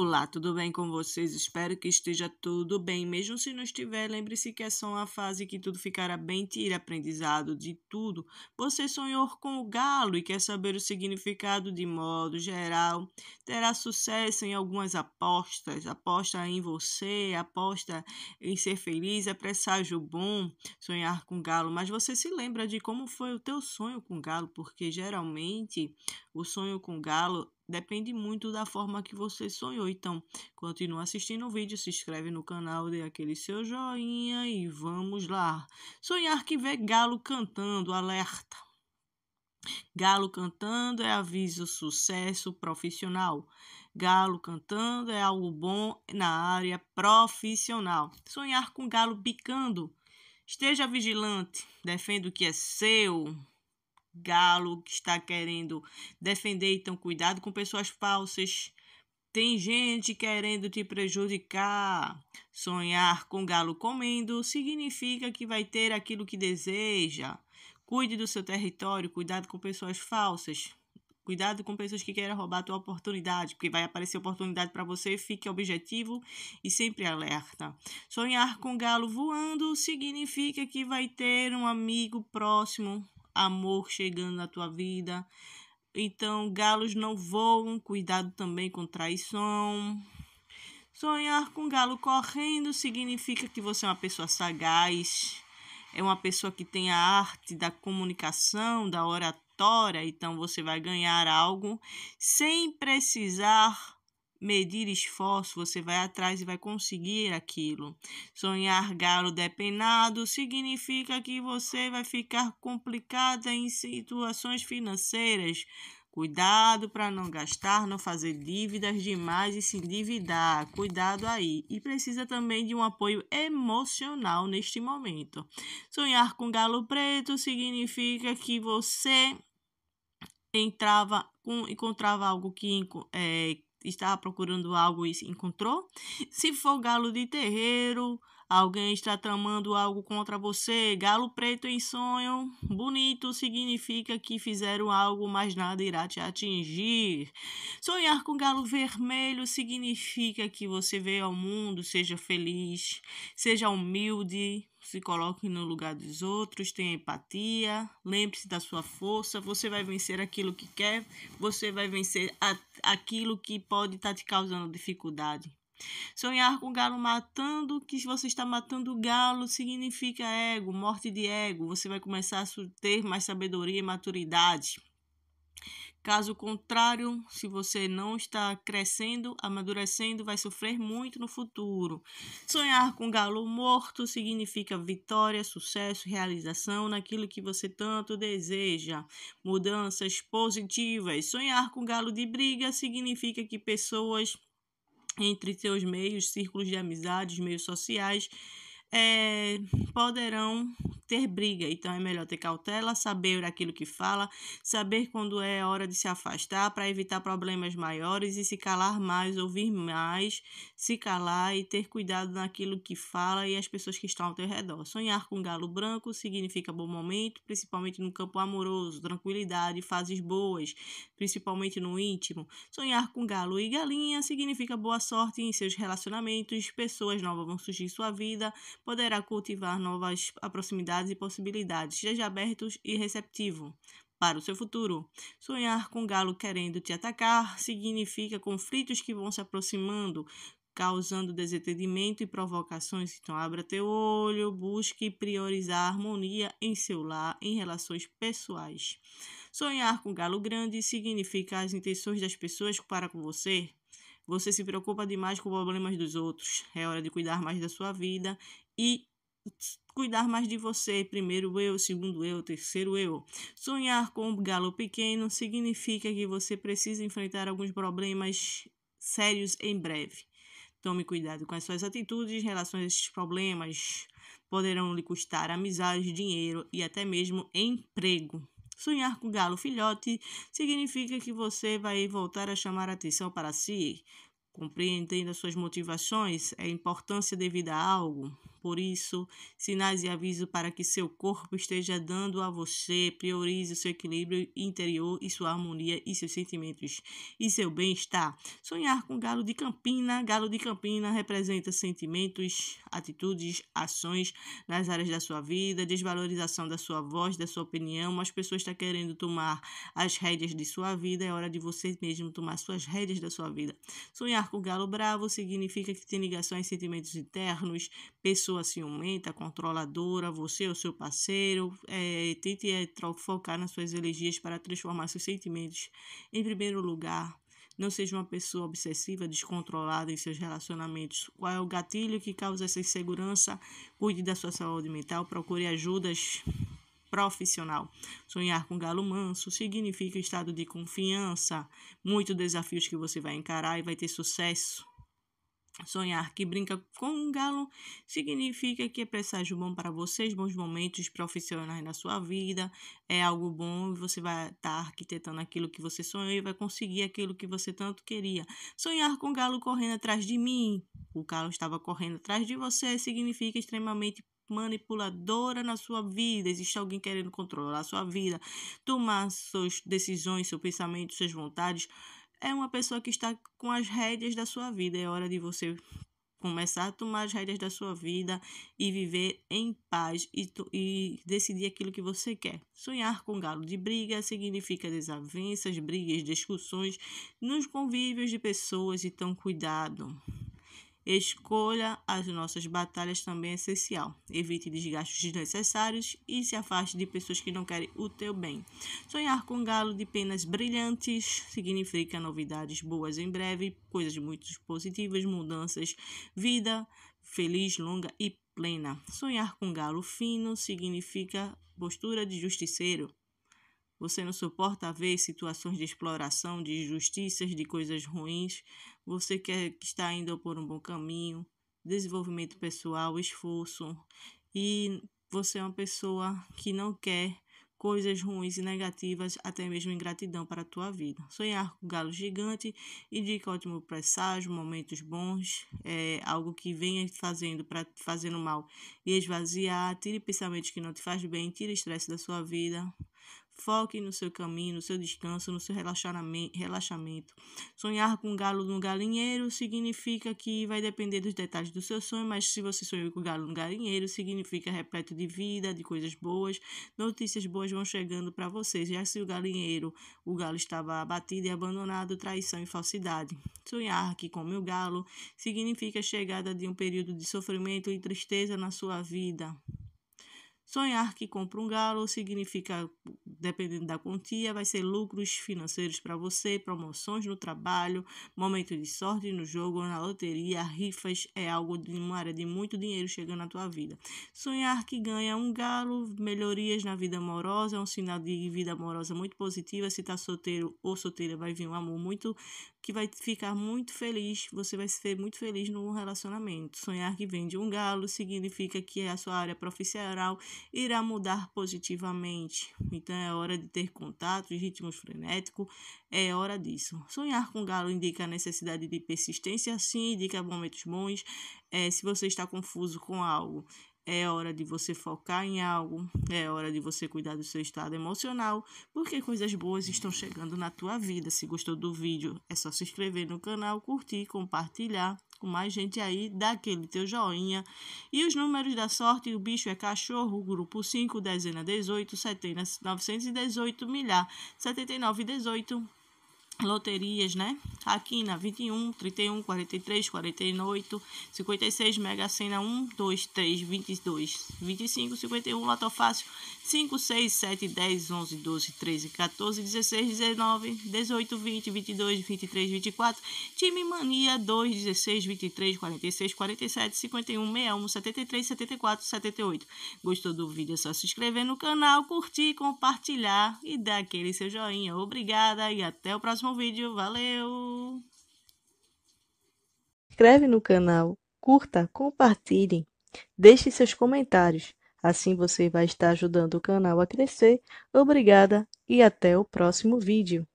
Olá, tudo bem com vocês? Espero que esteja tudo bem. Mesmo se não estiver, lembre-se que é só uma fase que tudo ficará bem, tire aprendizado de tudo. Você sonhou com o galo e quer saber o significado de modo geral. Terá sucesso em algumas apostas. Aposta em você, aposta em ser feliz, é presságio bom sonhar com galo. Mas você se lembra de como foi o teu sonho com galo, porque geralmente o sonho com galo Depende muito da forma que você sonhou. Então, continue assistindo o vídeo, se inscreve no canal, dê aquele seu joinha e vamos lá. Sonhar que vê galo cantando, alerta. Galo cantando é aviso sucesso profissional. Galo cantando é algo bom na área profissional. Sonhar com galo picando, Esteja vigilante, defenda o que é seu galo que está querendo defender, então cuidado com pessoas falsas. Tem gente querendo te prejudicar. Sonhar com galo comendo significa que vai ter aquilo que deseja. Cuide do seu território, cuidado com pessoas falsas. Cuidado com pessoas que querem roubar a tua oportunidade, porque vai aparecer oportunidade para você, fique objetivo e sempre alerta. Sonhar com galo voando significa que vai ter um amigo próximo amor chegando na tua vida. Então, galos não voam, cuidado também com traição. Sonhar com galo correndo significa que você é uma pessoa sagaz, é uma pessoa que tem a arte da comunicação, da oratória, então você vai ganhar algo sem precisar medir esforço, você vai atrás e vai conseguir aquilo. Sonhar galo depenado significa que você vai ficar complicada em situações financeiras. Cuidado para não gastar, não fazer dívidas demais e se endividar. Cuidado aí. E precisa também de um apoio emocional neste momento. Sonhar com galo preto significa que você entrava, com encontrava algo que é, estava procurando algo e encontrou. Se for galo de terreiro, Alguém está tramando algo contra você. Galo preto em sonho. Bonito significa que fizeram algo, mas nada irá te atingir. Sonhar com galo vermelho significa que você veio ao mundo, seja feliz, seja humilde, se coloque no lugar dos outros, tenha empatia, lembre-se da sua força, você vai vencer aquilo que quer, você vai vencer a, aquilo que pode estar tá te causando dificuldade. Sonhar com o galo matando, que se você está matando o galo, significa ego, morte de ego. Você vai começar a ter mais sabedoria e maturidade. Caso contrário, se você não está crescendo, amadurecendo, vai sofrer muito no futuro. Sonhar com galo morto significa vitória, sucesso, realização naquilo que você tanto deseja, mudanças positivas. Sonhar com galo de briga significa que pessoas entre seus meios, círculos de amizades, meios sociais, é, poderão ter briga. Então é melhor ter cautela, saber aquilo que fala, saber quando é hora de se afastar para evitar problemas maiores e se calar mais, ouvir mais, se calar e ter cuidado naquilo que fala e as pessoas que estão ao teu redor. Sonhar com galo branco significa bom momento, principalmente no campo amoroso, tranquilidade, fases boas, principalmente no íntimo. Sonhar com galo e galinha significa boa sorte em seus relacionamentos, pessoas novas vão surgir em sua vida, poderá cultivar novas proximidades oportunidades e possibilidades. Seja aberto e receptivo para o seu futuro. Sonhar com galo querendo te atacar significa conflitos que vão se aproximando, causando desentendimento e provocações. Então, abra teu olho, busque priorizar harmonia em seu lar, em relações pessoais. Sonhar com galo grande significa as intenções das pessoas para com você. Você se preocupa demais com problemas dos outros. É hora de cuidar mais da sua vida e cuidar mais de você, primeiro eu, segundo eu, terceiro eu. Sonhar com um galo pequeno significa que você precisa enfrentar alguns problemas sérios em breve. Tome cuidado com as suas atitudes em relação a esses problemas. Poderão lhe custar amizades, dinheiro e até mesmo emprego. Sonhar com galo filhote significa que você vai voltar a chamar atenção para si. Compreendendo as suas motivações, a importância devida a algo por isso, sinais e aviso para que seu corpo esteja dando a você, priorize o seu equilíbrio interior e sua harmonia e seus sentimentos e seu bem-estar. Sonhar com galo de Campina. Galo de Campina representa sentimentos, atitudes, ações nas áreas da sua vida, desvalorização da sua voz, da sua opinião. As pessoas estão querendo tomar as rédeas de sua vida, é hora de você mesmo tomar suas rédeas da sua vida. Sonhar com galo bravo significa que tem ligações, sentimentos internos, pessoas pessoa ciumenta, controladora, você ou seu parceiro. É, tente é, focar nas suas elegias para transformar seus sentimentos em primeiro lugar. Não seja uma pessoa obsessiva, descontrolada em seus relacionamentos. Qual é o gatilho que causa essa insegurança? Cuide da sua saúde mental, procure ajudas profissional. Sonhar com galo manso significa estado de confiança, muitos desafios que você vai encarar e vai ter sucesso. Sonhar que brinca com um galo significa que é presságio bom para vocês, bons momentos profissionais na sua vida, é algo bom e você vai estar tá arquitetando aquilo que você sonhou e vai conseguir aquilo que você tanto queria. Sonhar com um galo correndo atrás de mim, o galo estava correndo atrás de você, significa extremamente manipuladora na sua vida, existe alguém querendo controlar a sua vida, tomar suas decisões, seu pensamento, suas vontades é uma pessoa que está com as rédeas da sua vida. É hora de você começar a tomar as rédeas da sua vida e viver em paz e, e decidir aquilo que você quer. Sonhar com galo de briga significa desavenças, brigas, discussões nos convívios de pessoas, então cuidado. Escolha as nossas batalhas também é essencial. Evite desgastes desnecessários e se afaste de pessoas que não querem o teu bem. Sonhar com um galo de penas brilhantes significa novidades boas em breve, coisas muito positivas, mudanças, vida feliz, longa e plena. Sonhar com um galo fino significa postura de justiceiro. Você não suporta ver situações de exploração, de injustiças, de coisas ruins. Você quer que está indo por um bom caminho, desenvolvimento pessoal, esforço. E você é uma pessoa que não quer coisas ruins e negativas, até mesmo ingratidão para a tua vida. Sonhar com galo gigante indica ótimo presságio, momentos bons, é algo que venha fazendo para fazendo mal e esvaziar, tire pensamentos que não te faz bem, tire estresse da sua vida, Foque no seu caminho, no seu descanso, no seu relaxamento. Sonhar com um galo no galinheiro significa que vai depender dos detalhes do seu sonho, mas se você sonhou com um galo no galinheiro, significa repleto de vida, de coisas boas. Notícias boas vão chegando para você. Já se o galinheiro, o galo estava abatido e abandonado, traição e falsidade. Sonhar que come o galo significa a chegada de um período de sofrimento e tristeza na sua vida. Sonhar que compra um galo significa, dependendo da quantia, vai ser lucros financeiros para você, promoções no trabalho, momentos de sorte no jogo, na loteria, rifas, é algo de uma área de muito dinheiro chegando à tua vida. Sonhar que ganha um galo, melhorias na vida amorosa, é um sinal de vida amorosa muito positiva. Se está solteiro ou solteira, vai vir um amor muito que vai ficar muito feliz, você vai ser muito feliz no relacionamento. Sonhar que vende um galo significa que é a sua área profissional irá mudar positivamente. Então é hora de ter contato, ritmos frenético, é hora disso. Sonhar com galo indica a necessidade de persistência, sim, indica momentos bons. É, se você está confuso com algo, é hora de você focar em algo, é hora de você cuidar do seu estado emocional, porque coisas boas estão chegando na tua vida. Se gostou do vídeo, é só se inscrever no canal, curtir, compartilhar com mais gente aí, dá aquele teu joinha. E os números da sorte, o bicho é cachorro, grupo 5, dezena 18, setena 918, milhar 79 18 loterias, né? Aqui na 21, 31, 43, 48, 56, Mega Sena 1, 2, 3, 22, 25, 51, Loto Fácil 5, 6, 7, 10, 11, 12, 13, 14, 16, 19, 18, 20, 22, 23, 24, Time Mania 2, 16, 23, 46, 47, 51, 61, 73, 74, 78. Gostou do vídeo? É só se inscrever no canal, curtir, compartilhar e dar aquele seu joinha. Obrigada e até o próximo próximo vídeo. Valeu! Inscreve no canal, curta, compartilhe, deixe seus comentários. Assim você vai estar ajudando o canal a crescer. Obrigada e até o próximo vídeo.